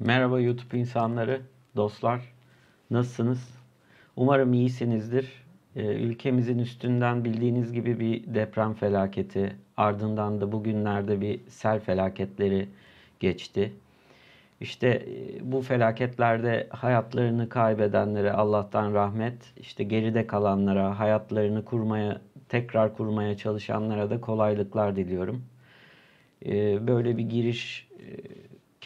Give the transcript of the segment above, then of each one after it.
Merhaba YouTube insanları, dostlar. Nasılsınız? Umarım iyisinizdir. Ee, ülkemizin üstünden bildiğiniz gibi bir deprem felaketi, ardından da bugünlerde bir sel felaketleri geçti. İşte e, bu felaketlerde hayatlarını kaybedenlere Allah'tan rahmet, işte geride kalanlara, hayatlarını kurmaya, tekrar kurmaya çalışanlara da kolaylıklar diliyorum. Ee, böyle bir giriş e,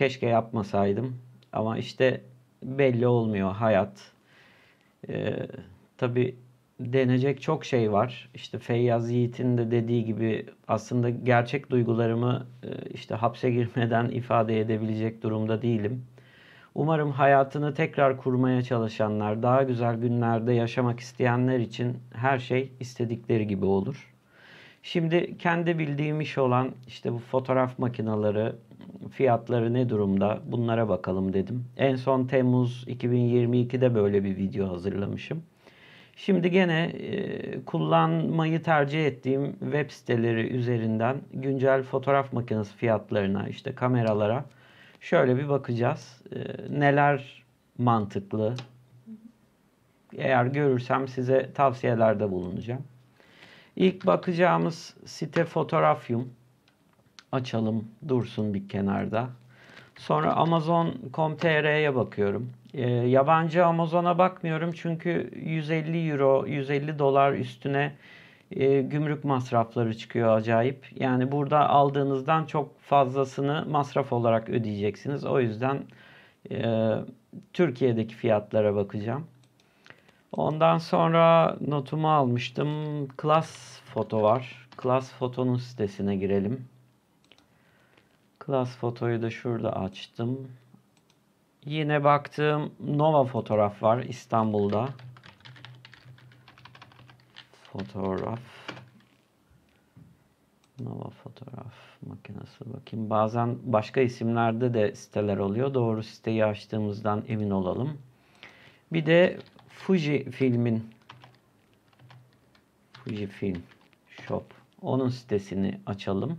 keşke yapmasaydım. Ama işte belli olmuyor hayat. Ee, tabii denecek çok şey var. İşte Feyyaz Yiğit'in de dediği gibi aslında gerçek duygularımı e, işte hapse girmeden ifade edebilecek durumda değilim. Umarım hayatını tekrar kurmaya çalışanlar, daha güzel günlerde yaşamak isteyenler için her şey istedikleri gibi olur. Şimdi kendi bildiğim iş olan işte bu fotoğraf makinaları fiyatları ne durumda bunlara bakalım dedim. En son Temmuz 2022'de böyle bir video hazırlamışım. Şimdi gene e, kullanmayı tercih ettiğim web siteleri üzerinden güncel fotoğraf makinesi fiyatlarına işte kameralara şöyle bir bakacağız. E, neler mantıklı? Eğer görürsem size tavsiyelerde bulunacağım. İlk bakacağımız site Fotografium. Açalım dursun bir kenarda. Sonra Amazon.com.tr'ye bakıyorum. E, yabancı Amazon'a bakmıyorum çünkü 150 euro, 150 dolar üstüne e, gümrük masrafları çıkıyor acayip. Yani burada aldığınızdan çok fazlasını masraf olarak ödeyeceksiniz. O yüzden e, Türkiye'deki fiyatlara bakacağım. Ondan sonra notumu almıştım. Class foto var. Class fotonun sitesine girelim. Class fotoyu da şurada açtım. Yine baktığım Nova fotoğraf var İstanbul'da. Fotoğraf. Nova fotoğraf makinesi bakayım. Bazen başka isimlerde de siteler oluyor. Doğru siteyi açtığımızdan emin olalım. Bir de Fuji filmin Fuji film shop onun sitesini açalım.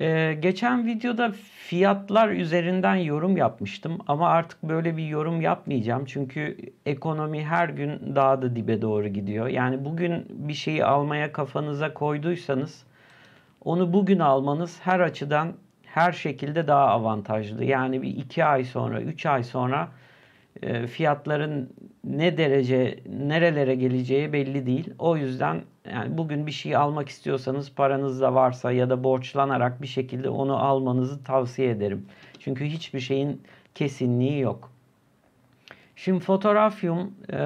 Ee, geçen videoda fiyatlar üzerinden yorum yapmıştım ama artık böyle bir yorum yapmayacağım. Çünkü ekonomi her gün daha da dibe doğru gidiyor. Yani bugün bir şeyi almaya kafanıza koyduysanız onu bugün almanız her açıdan her şekilde daha avantajlı. Yani bir iki ay sonra, üç ay sonra e, fiyatların ne derece nerelere geleceği belli değil. O yüzden yani bugün bir şey almak istiyorsanız paranız da varsa ya da borçlanarak bir şekilde onu almanızı tavsiye ederim. Çünkü hiçbir şeyin kesinliği yok. Şimdi fotoğrafyum e,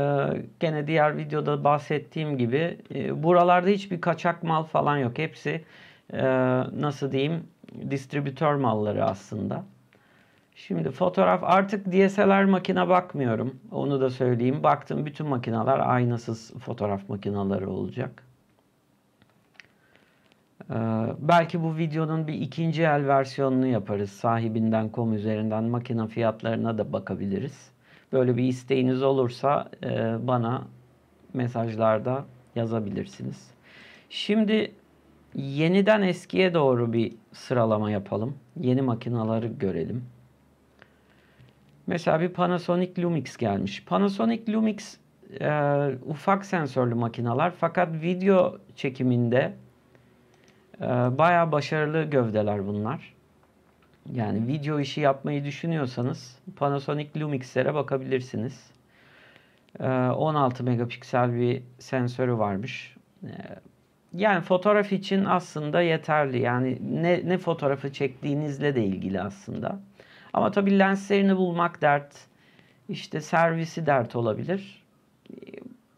gene diğer videoda bahsettiğim gibi e, buralarda hiçbir kaçak mal falan yok. Hepsi nasıl diyeyim distribütör malları aslında. Şimdi fotoğraf artık DSLR makine bakmıyorum. Onu da söyleyeyim. Baktım bütün makineler aynasız fotoğraf makineleri olacak. Ee, belki bu videonun bir ikinci el versiyonunu yaparız. Sahibinden kom üzerinden makine fiyatlarına da bakabiliriz. Böyle bir isteğiniz olursa e, bana mesajlarda yazabilirsiniz. Şimdi yeniden eskiye doğru bir sıralama yapalım. Yeni makinaları görelim. Mesela bir Panasonic Lumix gelmiş. Panasonic Lumix e, ufak sensörlü makineler fakat video çekiminde e, bayağı başarılı gövdeler bunlar. Yani video işi yapmayı düşünüyorsanız Panasonic Lumix'lere bakabilirsiniz. E, 16 megapiksel bir sensörü varmış. E, yani fotoğraf için aslında yeterli. Yani ne, ne fotoğrafı çektiğinizle de ilgili aslında. Ama tabii lenslerini bulmak dert. işte servisi dert olabilir.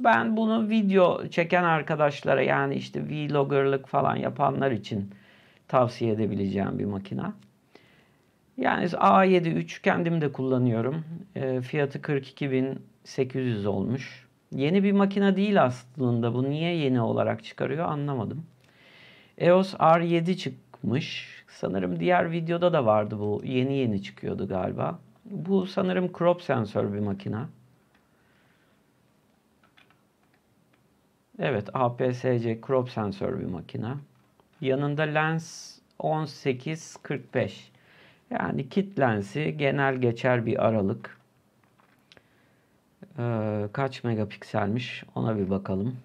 Ben bunu video çeken arkadaşlara yani işte vloggerlık falan yapanlar için tavsiye edebileceğim bir makina. Yani A7 3 kendim de kullanıyorum. E, fiyatı 42.800 olmuş. Yeni bir makina değil aslında. Bu niye yeni olarak çıkarıyor anlamadım. EOS R7 çıkmış. Sanırım diğer videoda da vardı bu. Yeni yeni çıkıyordu galiba. Bu sanırım crop sensör bir makina. Evet APS-C crop sensör bir makina. Yanında lens 1845. Yani kit lensi genel geçer bir aralık. Ee, kaç megapikselmiş ona bir bakalım.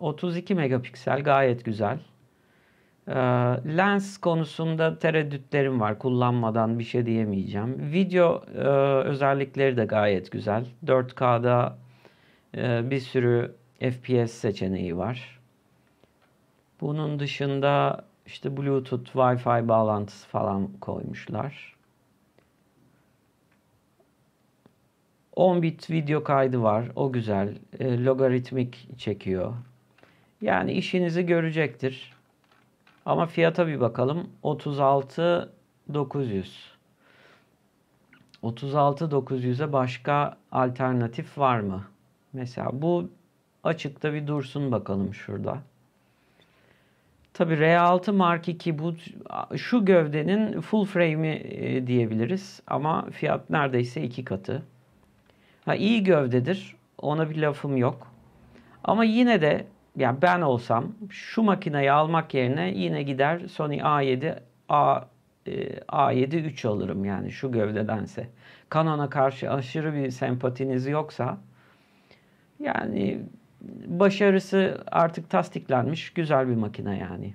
32 megapiksel gayet güzel. Ee, lens konusunda tereddütlerim var. Kullanmadan bir şey diyemeyeceğim. Video e, özellikleri de gayet güzel. 4K'da e, bir sürü FPS seçeneği var. Bunun dışında işte Bluetooth, Wi-Fi bağlantısı falan koymuşlar. 10 bit video kaydı var. O güzel. E, logaritmik çekiyor. Yani işinizi görecektir. Ama fiyata bir bakalım. 36.900. 36.900'e başka alternatif var mı? Mesela bu açıkta bir dursun bakalım şurada. Tabi R6 Mark II bu şu gövdenin full frame'i e, diyebiliriz ama fiyat neredeyse iki katı. Ha iyi gövdedir. Ona bir lafım yok. Ama yine de ya ben olsam şu makineyi almak yerine yine gider Sony A7 A A7 3 e, alırım yani şu gövdedense. Canon'a karşı aşırı bir sempatiniz yoksa yani başarısı artık tasdiklenmiş güzel bir makine yani.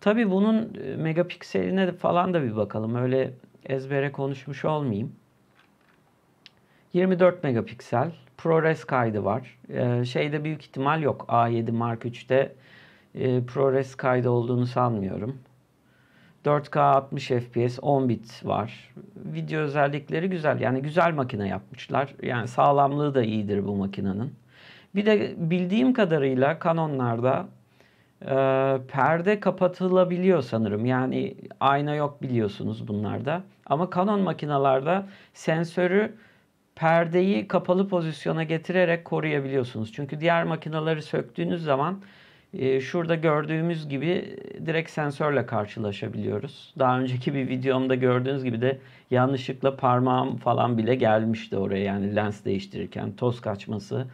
Tabi bunun e, megapikseline falan da bir bakalım. Öyle ezbere konuşmuş olmayayım. 24 megapiksel ProRes kaydı var. E, şeyde büyük ihtimal yok. A7 Mark 3'te e, ProRes kaydı olduğunu sanmıyorum. 4K 60 FPS 10 bit var. Video özellikleri güzel. Yani güzel makine yapmışlar. Yani sağlamlığı da iyidir bu makinenin. Bir de bildiğim kadarıyla Canon'larda e, perde kapatılabiliyor sanırım. Yani ayna yok biliyorsunuz bunlarda. Ama Canon makinalarda sensörü perdeyi kapalı pozisyona getirerek koruyabiliyorsunuz. Çünkü diğer makinaları söktüğünüz zaman e, şurada gördüğümüz gibi direkt sensörle karşılaşabiliyoruz. Daha önceki bir videomda gördüğünüz gibi de yanlışlıkla parmağım falan bile gelmişti oraya. Yani lens değiştirirken toz kaçması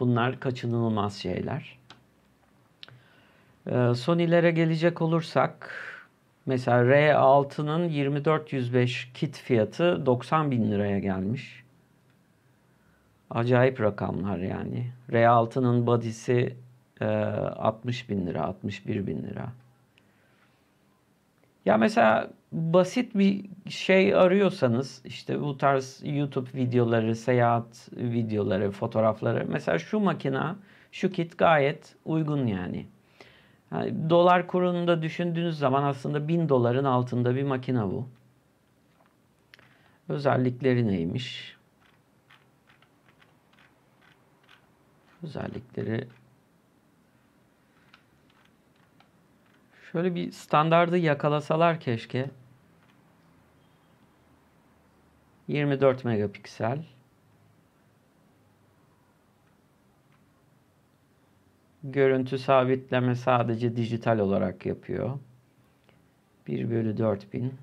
bunlar kaçınılmaz şeyler. E, Sony'lere gelecek olursak mesela R6'nın 2405 kit fiyatı 90 bin liraya gelmiş. Acayip rakamlar yani. R6'nın body'si e, 60 bin lira, 61 bin lira. Ya mesela basit bir şey arıyorsanız işte bu tarz YouTube videoları, seyahat videoları, fotoğrafları. Mesela şu makina, şu kit gayet uygun yani. yani dolar kurunda düşündüğünüz zaman aslında bin doların altında bir makina bu. Özellikleri neymiş? özellikleri şöyle bir standardı yakalasalar keşke. 24 megapiksel. Görüntü sabitleme sadece dijital olarak yapıyor. 1 bölü 4000.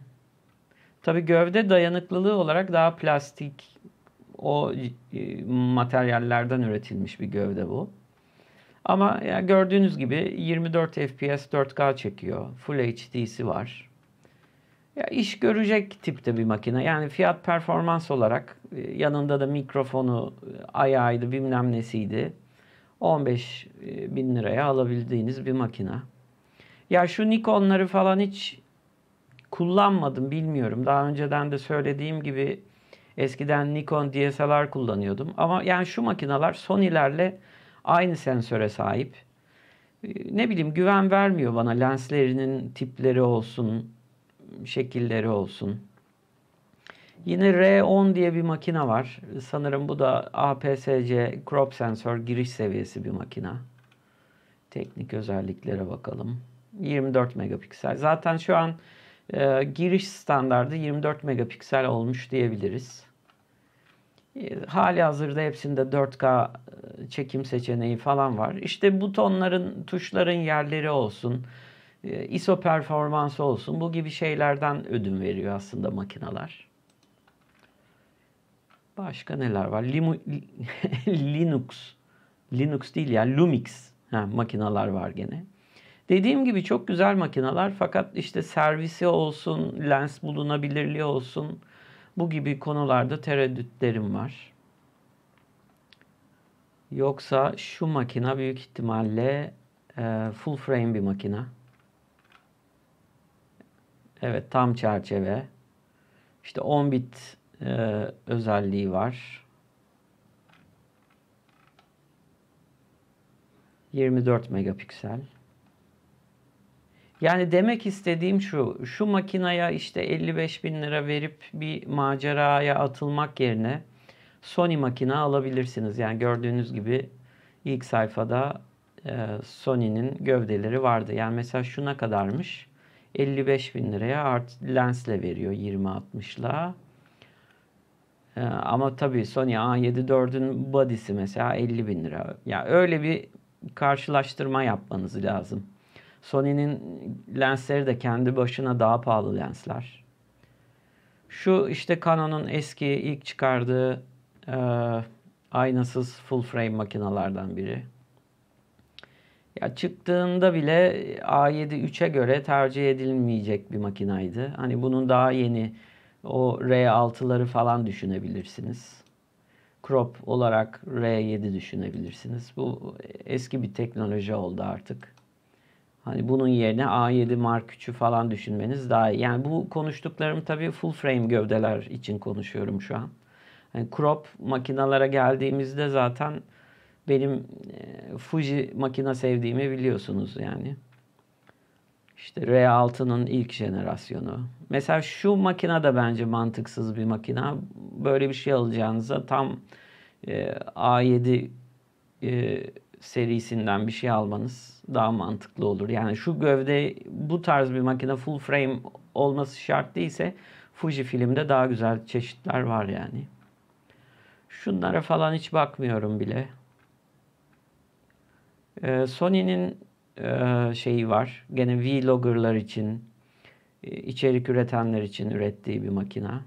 Tabi gövde dayanıklılığı olarak daha plastik o e, materyallerden üretilmiş bir gövde bu. Ama yani gördüğünüz gibi 24 FPS 4K çekiyor. Full HD'si var. Ya iş görecek tipte bir makine. Yani fiyat performans olarak e, yanında da mikrofonu e, ayağıydı bilmem nesiydi. 15 bin liraya alabildiğiniz bir makine. Ya şu Nikonları falan hiç kullanmadım bilmiyorum. Daha önceden de söylediğim gibi Eskiden Nikon DSLR kullanıyordum. Ama yani şu makineler Sony'lerle aynı sensöre sahip. Ee, ne bileyim güven vermiyor bana lenslerinin tipleri olsun, şekilleri olsun. Yine R10 diye bir makine var. Sanırım bu da APS-C crop sensör giriş seviyesi bir makine. Teknik özelliklere bakalım. 24 megapiksel. Zaten şu an e, giriş standardı 24 megapiksel olmuş diyebiliriz. Ee, hali hazırda hepsinde 4K e, çekim seçeneği falan var. İşte butonların, tuşların yerleri olsun, e, ISO performansı olsun bu gibi şeylerden ödün veriyor aslında makineler. Başka neler var? Limu, Linux. Linux değil ya Lumix ha, makineler var gene. Dediğim gibi çok güzel makineler fakat işte servisi olsun, lens bulunabilirliği olsun bu gibi konularda tereddütlerim var. Yoksa şu makina büyük ihtimalle e, full frame bir makina. Evet tam çerçeve. İşte 10 bit e, özelliği var. 24 megapiksel. Yani demek istediğim şu, şu makinaya işte 55 bin lira verip bir maceraya atılmak yerine Sony makina alabilirsiniz. Yani gördüğünüz gibi ilk sayfada e, Sony'nin gövdeleri vardı. Yani mesela şuna kadarmış. 55 bin liraya art lensle veriyor 20-60'la. E, ama tabii Sony A7 4'ün body'si mesela 50 bin lira. Ya yani öyle bir karşılaştırma yapmanız lazım. Sony'nin lensleri de kendi başına daha pahalı lensler. Şu işte Canon'un eski ilk çıkardığı e, aynasız full frame makinalardan biri. Ya çıktığında bile A7 3'e göre tercih edilmeyecek bir makinaydı. Hani bunun daha yeni o R6'ları falan düşünebilirsiniz. Crop olarak R7 düşünebilirsiniz. Bu eski bir teknoloji oldu artık. Hani bunun yerine A7 Mark 3'ü falan düşünmeniz daha iyi. Yani bu konuştuklarım tabii full frame gövdeler için konuşuyorum şu an. Yani crop makinalara geldiğimizde zaten benim e, Fuji makina sevdiğimi biliyorsunuz yani. İşte R6'nın ilk jenerasyonu. Mesela şu makina da bence mantıksız bir makina. Böyle bir şey alacağınıza tam e, A7 e, serisinden bir şey almanız daha mantıklı olur. Yani şu gövde bu tarz bir makine full frame olması şart değilse Fuji filmde daha güzel çeşitler var yani. Şunlara falan hiç bakmıyorum bile. Ee, Sony'nin e, şeyi var. Gene vloggerlar için, e, içerik üretenler için ürettiği bir makina.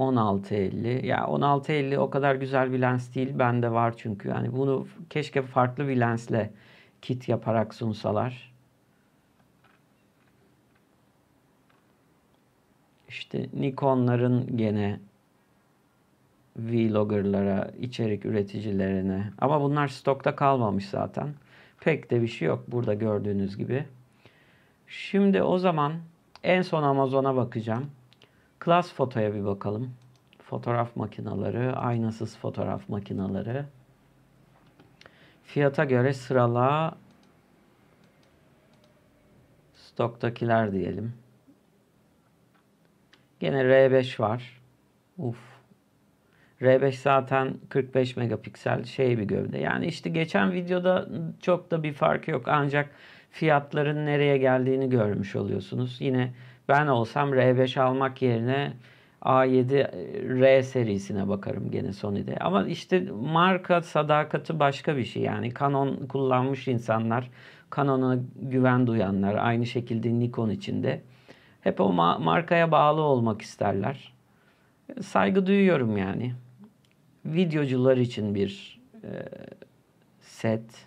16.50. Ya 16.50 o kadar güzel bir lens değil. Bende var çünkü. Yani bunu keşke farklı bir lensle kit yaparak sunsalar. İşte Nikonların gene vloggerlara, içerik üreticilerine ama bunlar stokta kalmamış zaten. Pek de bir şey yok burada gördüğünüz gibi. Şimdi o zaman en son Amazon'a bakacağım. Klas fotoya bir bakalım. Fotoğraf makinaları, aynasız fotoğraf makinaları, Fiyata göre sırala stoktakiler diyelim. Gene R5 var. Uf. R5 zaten 45 megapiksel şey bir gövde. Yani işte geçen videoda çok da bir fark yok. Ancak fiyatların nereye geldiğini görmüş oluyorsunuz. Yine ben olsam R5 almak yerine A7R e, serisine bakarım gene Sony'de. Ama işte marka sadakati başka bir şey. Yani Canon kullanmış insanlar, Canon'a güven duyanlar aynı şekilde Nikon içinde hep o ma- markaya bağlı olmak isterler. E, saygı duyuyorum yani. Videocular için bir e, set.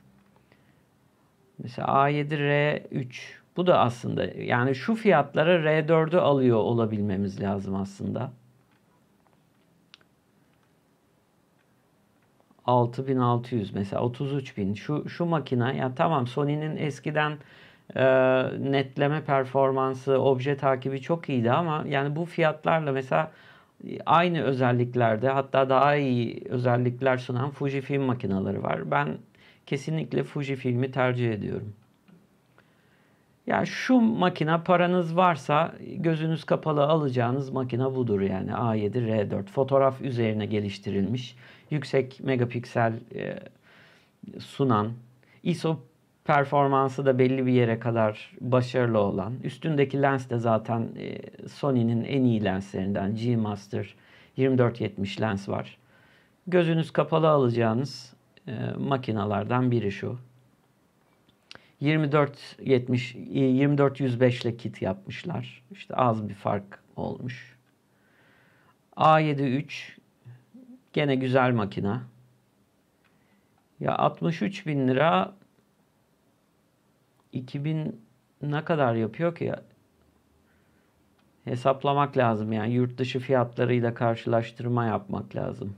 Mesela A7R3 bu da aslında yani şu fiyatlara R4'ü alıyor olabilmemiz lazım aslında. 6600 mesela 33000 şu şu makina ya tamam Sony'nin eskiden e, netleme performansı, obje takibi çok iyiydi ama yani bu fiyatlarla mesela aynı özelliklerde hatta daha iyi özellikler sunan Fujifilm makinaları var. Ben kesinlikle Fujifilm'i tercih ediyorum. Ya şu makina paranız varsa gözünüz kapalı alacağınız makina budur yani A7 R4 fotoğraf üzerine geliştirilmiş yüksek megapiksel e, sunan ISO performansı da belli bir yere kadar başarılı olan üstündeki lens de zaten e, Sony'nin en iyi lenslerinden G Master 24-70 lens var. Gözünüz kapalı alacağınız e, makinalardan biri şu. 2470 2405 ile kit yapmışlar. İşte az bir fark olmuş. A73 gene güzel makina. Ya 63 bin lira 2000 ne kadar yapıyor ki? Hesaplamak lazım yani yurt dışı fiyatlarıyla karşılaştırma yapmak lazım.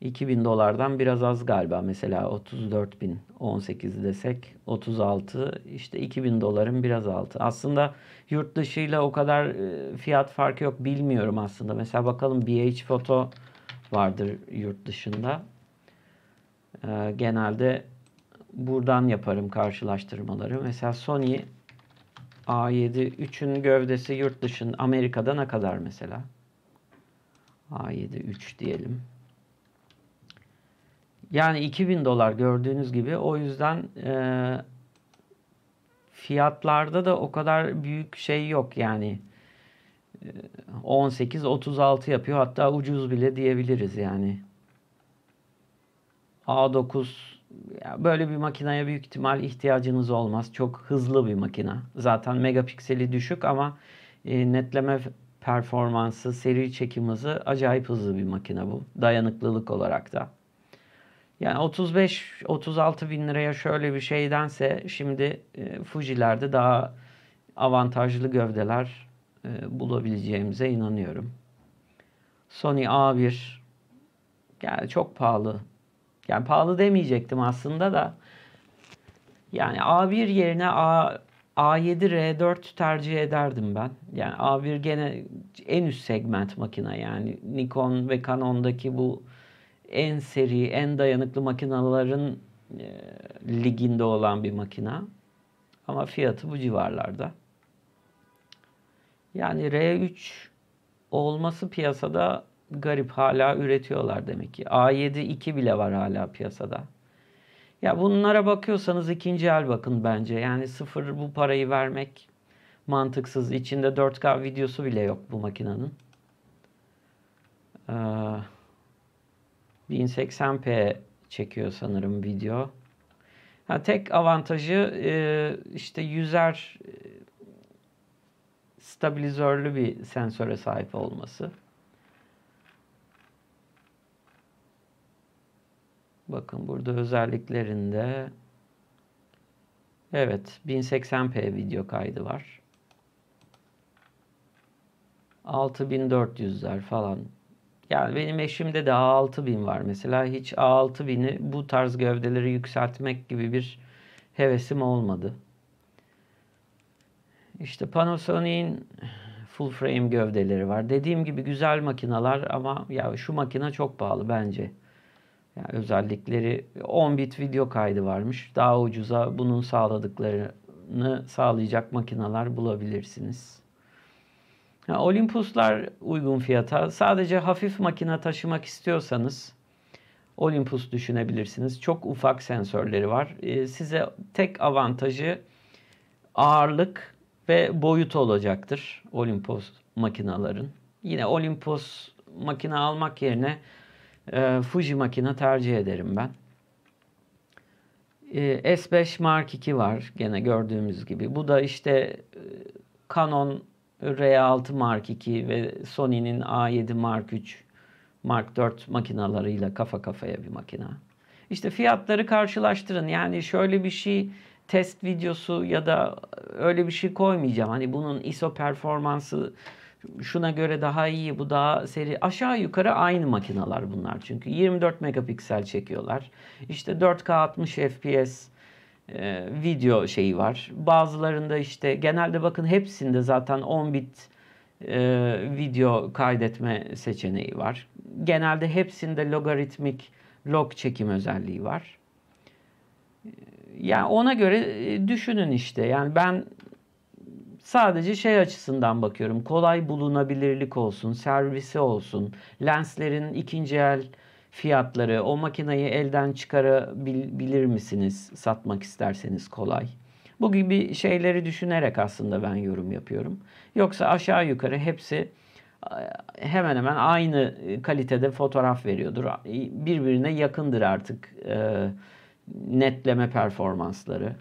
2000 dolardan biraz az galiba mesela 34 bin 18 desek 36 işte 2000 doların biraz altı. Aslında yurt dışıyla o kadar e, fiyat farkı yok bilmiyorum aslında. Mesela bakalım BH Foto vardır yurt dışında. E, genelde buradan yaparım karşılaştırmaları. Mesela Sony A7 3'ün gövdesi yurt dışın Amerika'da ne kadar mesela? A7 3 diyelim. Yani 2000 dolar gördüğünüz gibi. O yüzden e, fiyatlarda da o kadar büyük şey yok yani. 18-36 e, yapıyor. Hatta ucuz bile diyebiliriz yani. A9 böyle bir makineye büyük ihtimal ihtiyacınız olmaz. Çok hızlı bir makina. Zaten megapikseli düşük ama e, netleme performansı, seri çekim hızı acayip hızlı bir makine bu. Dayanıklılık olarak da. Yani 35-36 bin liraya şöyle bir şeydense şimdi e, Fuji'lerde daha avantajlı gövdeler e, bulabileceğimize inanıyorum. Sony A1 yani çok pahalı. Yani pahalı demeyecektim aslında da. Yani A1 yerine A A7 R4 tercih ederdim ben. Yani A1 gene en üst segment makina yani Nikon ve Canon'daki bu en seri, en dayanıklı makinaların e, liginde olan bir makina. Ama fiyatı bu civarlarda. Yani R3 olması piyasada garip hala üretiyorlar demek ki. A7 2 bile var hala piyasada. Ya bunlara bakıyorsanız ikinci el bakın bence. Yani sıfır bu parayı vermek mantıksız. İçinde 4K videosu bile yok bu makinenin. Ee, 1080p çekiyor sanırım video. Ha, tek avantajı e, işte yüzer e, stabilizörlü bir sensöre sahip olması. Bakın burada özelliklerinde evet 1080p video kaydı var. 6400'ler falan yani benim eşimde de A6000 var mesela. Hiç A6000'i bu tarz gövdeleri yükseltmek gibi bir hevesim olmadı. İşte Panasonic'in full frame gövdeleri var. Dediğim gibi güzel makinalar ama ya şu makine çok pahalı bence. Yani özellikleri 10 bit video kaydı varmış. Daha ucuza bunun sağladıklarını sağlayacak makinalar bulabilirsiniz. Olympuslar uygun fiyata. Sadece hafif makine taşımak istiyorsanız Olympus düşünebilirsiniz. Çok ufak sensörleri var. Ee, size tek avantajı ağırlık ve boyut olacaktır Olympus makinaların. Yine Olympus makine almak yerine e, Fuji makine tercih ederim ben. Ee, S5 Mark II var gene gördüğümüz gibi. Bu da işte e, Canon R6 Mark II ve Sony'nin A7 Mark III, Mark IV makinalarıyla kafa kafaya bir makina. İşte fiyatları karşılaştırın. Yani şöyle bir şey test videosu ya da öyle bir şey koymayacağım. Hani bunun ISO performansı şuna göre daha iyi, bu daha seri. Aşağı yukarı aynı makinalar bunlar çünkü. 24 megapiksel çekiyorlar. İşte 4K 60 FPS e, video şeyi var. Bazılarında işte genelde bakın hepsinde zaten 10 bit e, video kaydetme seçeneği var. Genelde hepsinde logaritmik log çekim özelliği var. E, yani ona göre e, düşünün işte. Yani ben sadece şey açısından bakıyorum. Kolay bulunabilirlik olsun, servisi olsun, lenslerin ikinci el fiyatları, o makinayı elden çıkarabilir misiniz satmak isterseniz kolay. Bu gibi şeyleri düşünerek aslında ben yorum yapıyorum. Yoksa aşağı yukarı hepsi e, hemen hemen aynı kalitede fotoğraf veriyordur. Birbirine yakındır artık e, netleme performansları.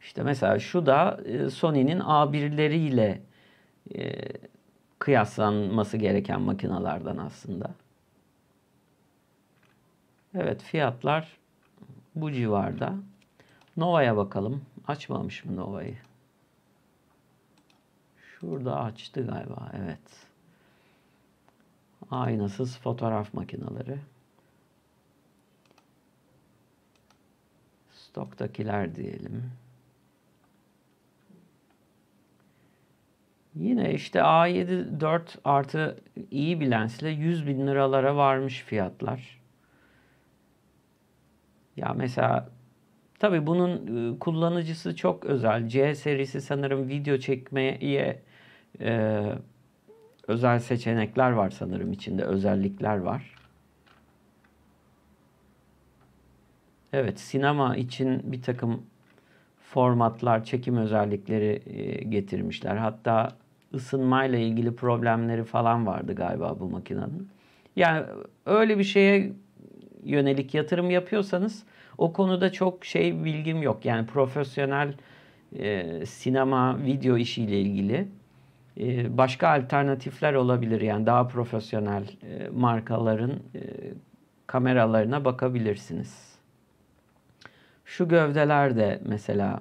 İşte mesela şu da e, Sony'nin A1'leriyle kıyaslanması gereken makinalardan aslında. Evet fiyatlar bu civarda. Nova'ya bakalım. Açmamış mı Nova'yı? Şurada açtı galiba. Evet. Aynasız fotoğraf makineleri. Stoktakiler diyelim. Yine işte A7 4 artı iyi bir lensle 100 bin liralara varmış fiyatlar. Ya mesela tabi bunun e, kullanıcısı çok özel. C serisi sanırım video çekmeye e, özel seçenekler var sanırım içinde özellikler var. Evet sinema için bir takım formatlar, çekim özellikleri e, getirmişler. Hatta ısınmayla ilgili problemleri falan vardı galiba bu makinenin. Yani öyle bir şeye yönelik yatırım yapıyorsanız o konuda çok şey bilgim yok. Yani profesyonel e, sinema, video işiyle ilgili e, başka alternatifler olabilir. Yani daha profesyonel e, markaların e, kameralarına bakabilirsiniz. Şu gövdeler de mesela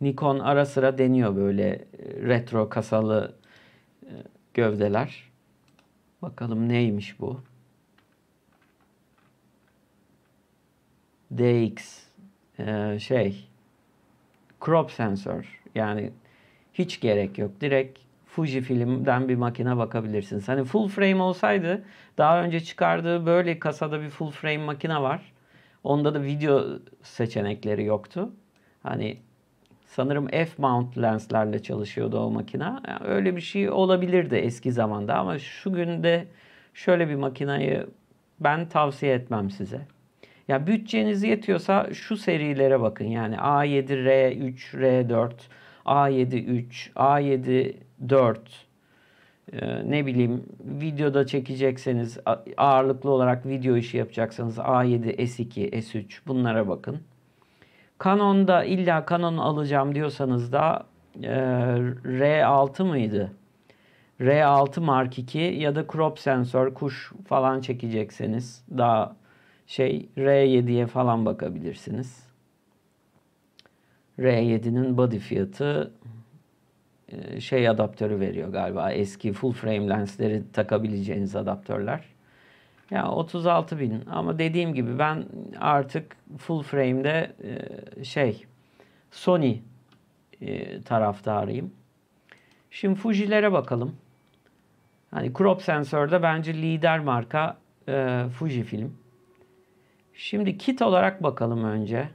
Nikon ara sıra deniyor böyle e, retro kasalı gövdeler. Bakalım neymiş bu? DX e, şey crop sensör yani hiç gerek yok. Direkt Fuji filmden bir makine bakabilirsin. Hani full frame olsaydı daha önce çıkardığı böyle kasada bir full frame makine var. Onda da video seçenekleri yoktu. Hani Sanırım F-mount lenslerle çalışıyordu o makina. Yani öyle bir şey olabilirdi eski zamanda ama şu günde şöyle bir makinayı ben tavsiye etmem size. Ya bütçeniz yetiyorsa şu serilere bakın. Yani A7R3, R4, A7 3, A7 4 ee, ne bileyim videoda çekecekseniz ağırlıklı olarak video işi yapacaksanız A7 S2, S3 bunlara bakın. Canon'da illa Canon alacağım diyorsanız da e, R6 mıydı? R6 Mark II ya da crop sensör kuş falan çekecekseniz daha şey R7'ye falan bakabilirsiniz. R7'nin body fiyatı e, şey adaptörü veriyor galiba. Eski full frame lensleri takabileceğiniz adaptörler. Ya 36 bin ama dediğim gibi ben artık full frame'de e, şey Sony e, taraftarıyım. Şimdi Fuji'lere bakalım. Hani crop sensörde bence lider marka e, Fuji film. Şimdi kit olarak bakalım önce.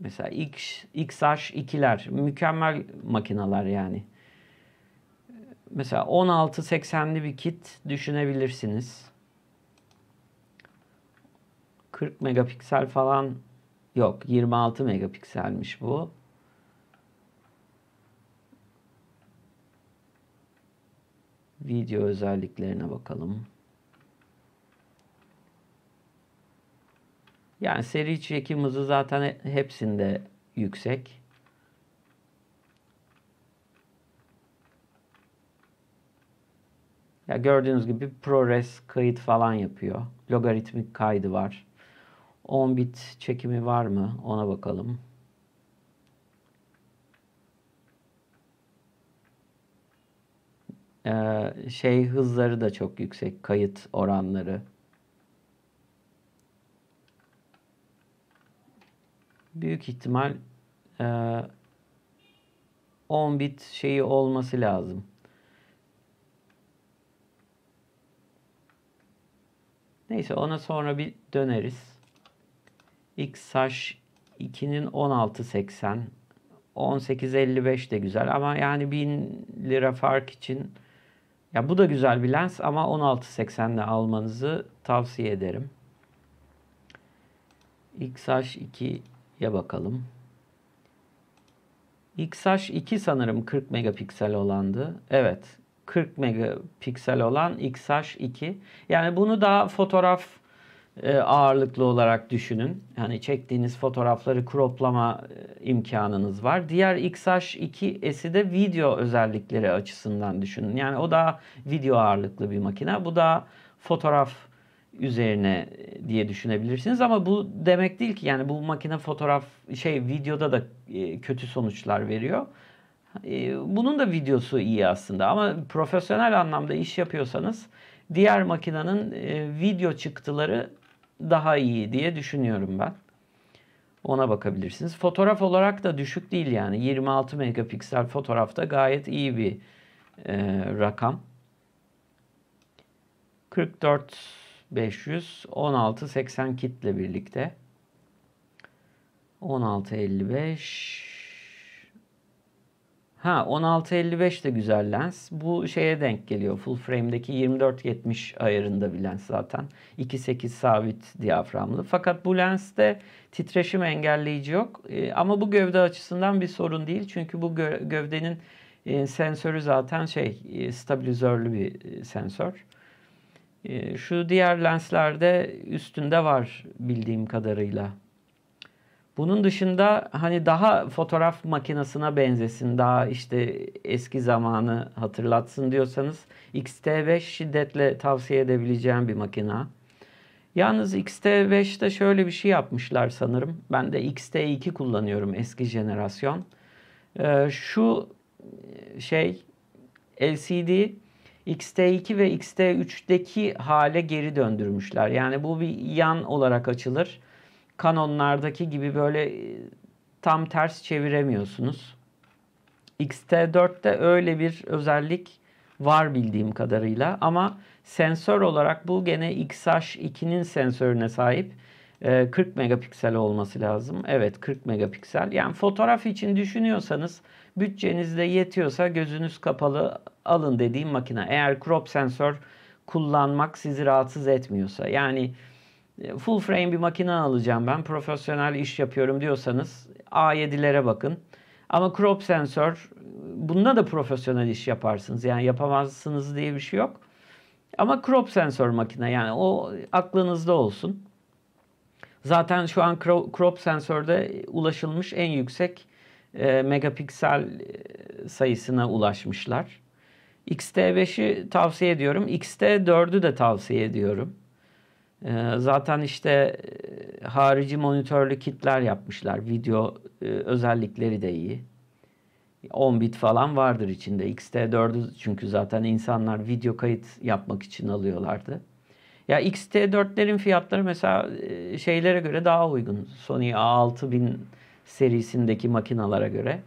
Mesela X, XH2'ler mükemmel makinalar yani. Mesela 1680'li bir kit düşünebilirsiniz. 40 megapiksel falan yok. 26 megapikselmiş bu. Video özelliklerine bakalım. Yani seri çekim hızı zaten hepsinde yüksek. Ya gördüğünüz gibi ProRes kayıt falan yapıyor. Logaritmik kaydı var. 10 bit çekimi var mı? Ona bakalım. Ee, şey hızları da çok yüksek. Kayıt oranları. Büyük ihtimal 10 e, bit şeyi olması lazım. Neyse ona sonra bir döneriz. X haş 2'nin 16.80 18.55 de güzel ama yani 1000 lira fark için ya bu da güzel bir lens ama 16.80'de almanızı tavsiye ederim. XH2'ye bakalım. XH2 sanırım 40 megapiksel olandı. Evet. 40 megapiksel olan XH2. Yani bunu da fotoğraf e, ağırlıklı olarak düşünün. Yani çektiğiniz fotoğrafları kroplama e, imkanınız var. Diğer XH2S'i de video özellikleri açısından düşünün. Yani o da video ağırlıklı bir makine. Bu da fotoğraf üzerine e, diye düşünebilirsiniz ama bu demek değil ki yani bu makine fotoğraf şey videoda da kötü sonuçlar veriyor. Bunun da videosu iyi aslında ama profesyonel anlamda iş yapıyorsanız diğer makinenin video çıktıları daha iyi diye düşünüyorum ben. Ona bakabilirsiniz. Fotoğraf olarak da düşük değil yani. 26 megapiksel fotoğrafta gayet iyi bir e, rakam. 44 500 16 80 kitle birlikte 16 55 Ha 1655 de güzel lens. Bu şeye denk geliyor. Full frame'deki 24-70 ayarında bir lens zaten. 2.8 sabit diyaframlı. Fakat bu lenste titreşim engelleyici yok. E, ama bu gövde açısından bir sorun değil. Çünkü bu gö- gövdenin e, sensörü zaten şey e, stabilizörlü bir e, sensör. E, şu diğer lenslerde üstünde var bildiğim kadarıyla. Bunun dışında hani daha fotoğraf makinesine benzesin, daha işte eski zamanı hatırlatsın diyorsanız X-T5 şiddetle tavsiye edebileceğim bir makina. Yalnız X-T5'te şöyle bir şey yapmışlar sanırım. Ben de X-T2 kullanıyorum eski jenerasyon. Ee, şu e, şey LCD X-T2 ve X-T3'deki hale geri döndürmüşler. Yani bu bir yan olarak açılır kanonlardaki gibi böyle e, tam ters çeviremiyorsunuz. x XT4'te öyle bir özellik var bildiğim kadarıyla ama sensör olarak bu gene XH2'nin sensörüne sahip. 40 e, megapiksel olması lazım. Evet 40 megapiksel. Yani fotoğraf için düşünüyorsanız bütçenizde yetiyorsa gözünüz kapalı alın dediğim makine. Eğer crop sensör kullanmak sizi rahatsız etmiyorsa. Yani Full frame bir makine alacağım ben. Profesyonel iş yapıyorum diyorsanız A7'lere bakın. Ama crop sensör bunda da profesyonel iş yaparsınız. Yani yapamazsınız diye bir şey yok. Ama crop sensör makine yani o aklınızda olsun. Zaten şu an crop sensörde ulaşılmış en yüksek e, megapiksel e, sayısına ulaşmışlar. XT5'i tavsiye ediyorum. XT4'ü de tavsiye ediyorum. Ee, zaten işte e, harici monitörlü kitler yapmışlar. Video e, özellikleri de iyi. 10 bit falan vardır içinde. XT4'ü çünkü zaten insanlar video kayıt yapmak için alıyorlardı. Ya XT4'lerin fiyatları mesela e, şeylere göre daha uygun. Sony A6000 serisindeki makinalara göre.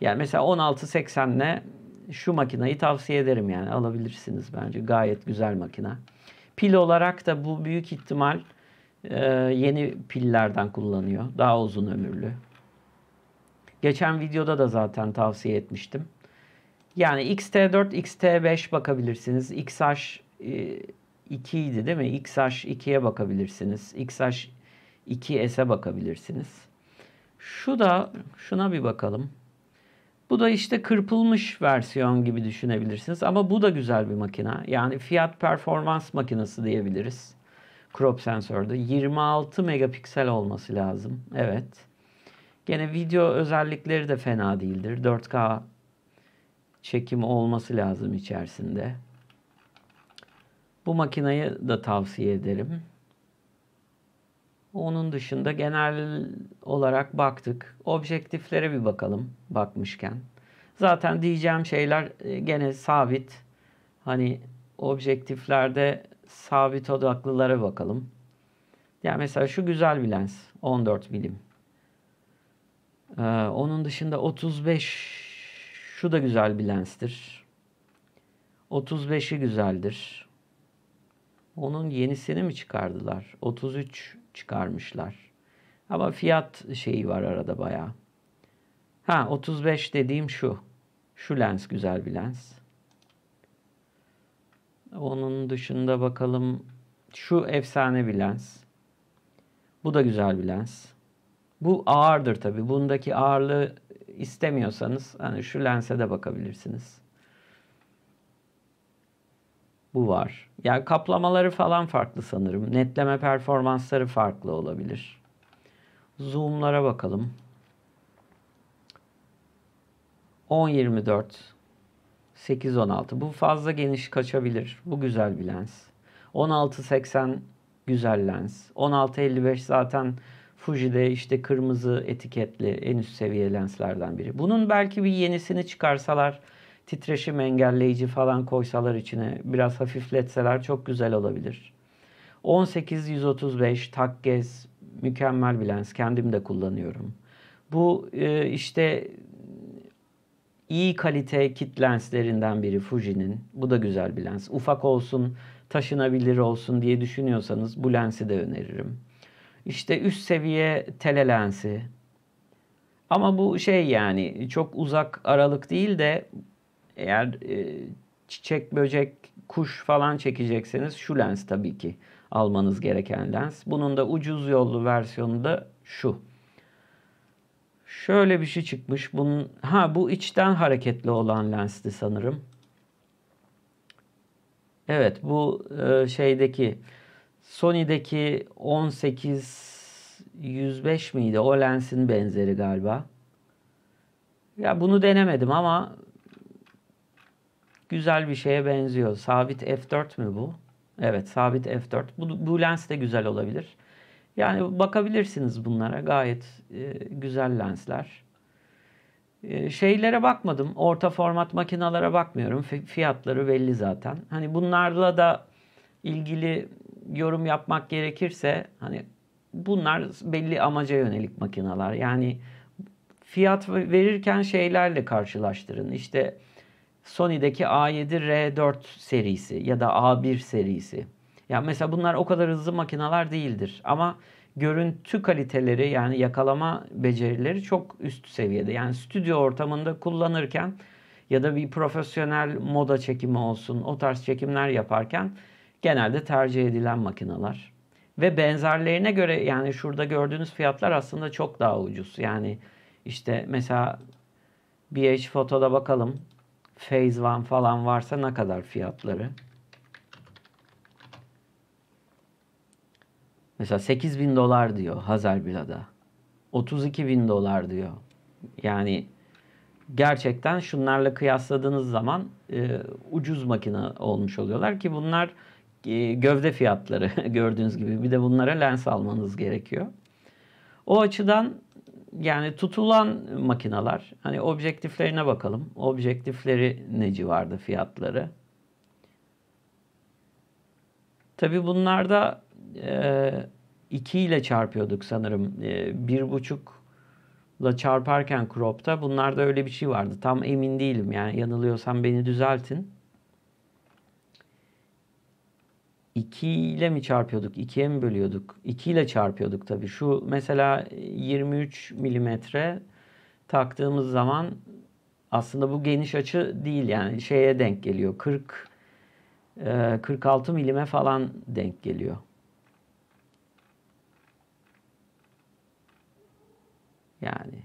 Yani mesela 1680'le şu makinayı tavsiye ederim yani alabilirsiniz bence. Gayet güzel makina. Pil olarak da bu büyük ihtimal e, yeni pillerden kullanıyor. Daha uzun ömürlü. Geçen videoda da zaten tavsiye etmiştim. Yani XT4, XT5 bakabilirsiniz. XH 2 e, idi değil mi? XH2'ye bakabilirsiniz. XH2S'e bakabilirsiniz. Şu da şuna bir bakalım. Bu da işte kırpılmış versiyon gibi düşünebilirsiniz. Ama bu da güzel bir makina. Yani fiyat performans makinesi diyebiliriz. Crop sensörde. 26 megapiksel olması lazım. Evet. Gene video özellikleri de fena değildir. 4K çekim olması lazım içerisinde. Bu makinayı da tavsiye ederim. Onun dışında genel olarak baktık. Objektiflere bir bakalım bakmışken. Zaten diyeceğim şeyler e, gene sabit. Hani objektiflerde sabit odaklılara bakalım. Yani mesela şu güzel bir lens. 14 milim. Ee, onun dışında 35 şu da güzel bir lenstir. 35'i güzeldir. Onun yenisini mi çıkardılar? 33 çıkarmışlar. Ama fiyat şeyi var arada bayağı. Ha 35 dediğim şu. Şu lens güzel bir lens. Onun dışında bakalım şu efsane bir lens. Bu da güzel bir lens. Bu ağırdır tabi. Bundaki ağırlığı istemiyorsanız hani şu lense de bakabilirsiniz. Bu var. Yani kaplamaları falan farklı sanırım. Netleme performansları farklı olabilir. Zoom'lara bakalım. 10-24 8-16 bu fazla geniş kaçabilir. Bu güzel bir lens. 16-80 güzel lens. 16-55 zaten Fuji'de işte kırmızı etiketli en üst seviye lenslerden biri. Bunun belki bir yenisini çıkarsalar titreşim engelleyici falan koysalar içine biraz hafifletseler çok güzel olabilir. 18135 Takgez mükemmel bir lens. Kendim de kullanıyorum. Bu e, işte iyi kalite kit lenslerinden biri Fuji'nin. Bu da güzel bir lens. Ufak olsun, taşınabilir olsun diye düşünüyorsanız bu lensi de öneririm. İşte üst seviye tele lensi. Ama bu şey yani çok uzak aralık değil de eğer e, çiçek, böcek, kuş falan çekecekseniz şu lens tabii ki almanız gereken lens. Bunun da ucuz yollu versiyonu da şu. Şöyle bir şey çıkmış. Bunun, ha bu içten hareketli olan lensti sanırım. Evet bu e, şeydeki Sony'deki 18 105 miydi? O lensin benzeri galiba. Ya bunu denemedim ama güzel bir şeye benziyor. Sabit f4 mü bu? Evet sabit f4. Bu, bu lens de güzel olabilir. Yani bakabilirsiniz bunlara. Gayet e, güzel lensler. E, şeylere bakmadım. Orta format makinalara bakmıyorum. Fiyatları belli zaten. Hani bunlarla da ilgili yorum yapmak gerekirse hani bunlar belli amaca yönelik makinalar. Yani fiyat verirken şeylerle karşılaştırın. İşte Sony'deki A7R4 serisi ya da A1 serisi. Ya mesela bunlar o kadar hızlı makineler değildir ama görüntü kaliteleri yani yakalama becerileri çok üst seviyede. Yani stüdyo ortamında kullanırken ya da bir profesyonel moda çekimi olsun o tarz çekimler yaparken genelde tercih edilen makineler. Ve benzerlerine göre yani şurada gördüğünüz fiyatlar aslında çok daha ucuz. Yani işte mesela BH Foto'da bakalım Phase 1 falan varsa ne kadar fiyatları? Mesela 8 bin dolar diyor Hazelbila'da. 32 bin dolar diyor. Yani gerçekten şunlarla kıyasladığınız zaman e, ucuz makine olmuş oluyorlar ki bunlar e, gövde fiyatları gördüğünüz gibi. Bir de bunlara lens almanız gerekiyor. O açıdan yani tutulan makinalar hani objektiflerine bakalım. Objektifleri ne civarda fiyatları? Tabi bunlarda 2 e, ile çarpıyorduk sanırım. E, bir buçuk çarparken crop'ta bunlarda öyle bir şey vardı. Tam emin değilim yani yanılıyorsam beni düzeltin. 2 ile mi çarpıyorduk? 2'ye mi bölüyorduk? 2 ile çarpıyorduk tabii. Şu mesela 23 milimetre taktığımız zaman aslında bu geniş açı değil yani şeye denk geliyor. 40 46 e, milime falan denk geliyor. Yani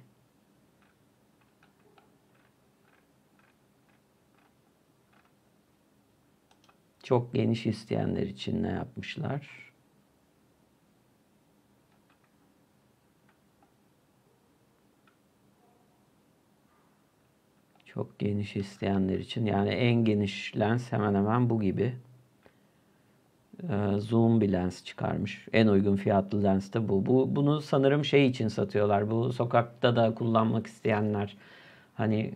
Çok geniş isteyenler için ne yapmışlar? Çok geniş isteyenler için yani en geniş lens hemen hemen bu gibi. Ee, zoom bir lens çıkarmış. En uygun fiyatlı lens de bu. bu. Bunu sanırım şey için satıyorlar. Bu sokakta da kullanmak isteyenler hani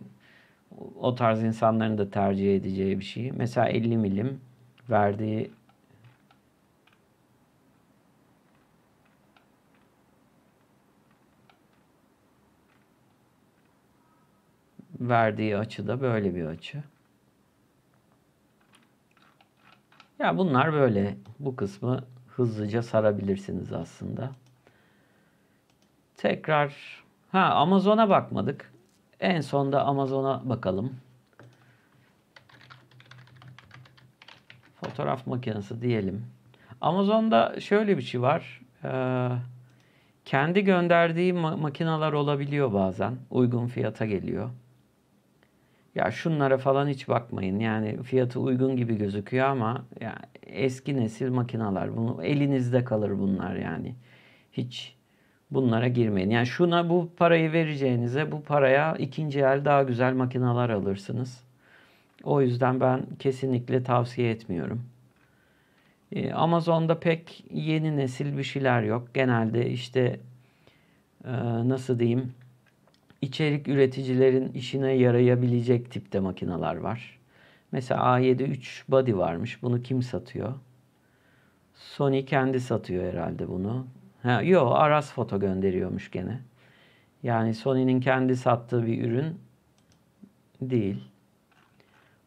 o tarz insanların da tercih edeceği bir şey. Mesela 50 milim verdiği verdiği açı da böyle bir açı. Ya bunlar böyle. Bu kısmı hızlıca sarabilirsiniz aslında. Tekrar ha Amazon'a bakmadık. En sonda Amazon'a bakalım. fotoğraf makinesi diyelim. Amazon'da şöyle bir şey var. Ee, kendi gönderdiği ma- makineler olabiliyor bazen. Uygun fiyata geliyor. Ya şunlara falan hiç bakmayın. Yani fiyatı uygun gibi gözüküyor ama ya eski nesil makinalar, Bunu elinizde kalır bunlar yani. Hiç bunlara girmeyin. Yani şuna bu parayı vereceğinize bu paraya ikinci el daha güzel makinalar alırsınız. O yüzden ben kesinlikle tavsiye etmiyorum. E, Amazon'da pek yeni nesil bir şeyler yok. Genelde işte e, nasıl diyeyim içerik üreticilerin işine yarayabilecek tipte makineler var. Mesela A7 III body varmış. Bunu kim satıyor? Sony kendi satıyor herhalde bunu. Ha, yo Aras foto gönderiyormuş gene. Yani Sony'nin kendi sattığı bir ürün değil.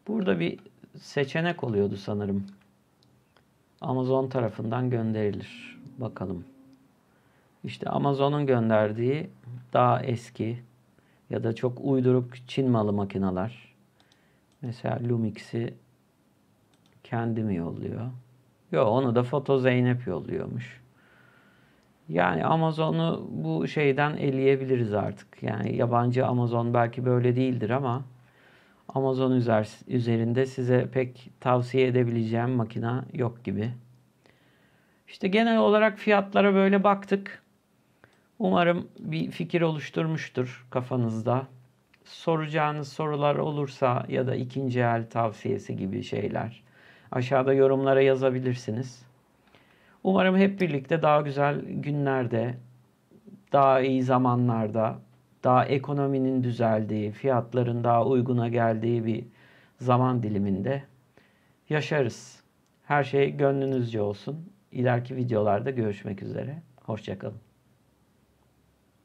Burada bir seçenek oluyordu sanırım. Amazon tarafından gönderilir. Bakalım. İşte Amazon'un gönderdiği daha eski ya da çok uyduruk Çin malı makinalar. Mesela Lumix'i kendimi yolluyor? Yok onu da Foto Zeynep yolluyormuş. Yani Amazon'u bu şeyden eleyebiliriz artık. Yani yabancı Amazon belki böyle değildir ama Amazon üzerinde size pek tavsiye edebileceğim makina yok gibi. İşte genel olarak fiyatlara böyle baktık. Umarım bir fikir oluşturmuştur kafanızda. Soracağınız sorular olursa ya da ikinci el tavsiyesi gibi şeyler aşağıda yorumlara yazabilirsiniz. Umarım hep birlikte daha güzel günlerde, daha iyi zamanlarda daha ekonominin düzeldiği, fiyatların daha uyguna geldiği bir zaman diliminde yaşarız. Her şey gönlünüzce olsun. İleriki videolarda görüşmek üzere. Hoşçakalın.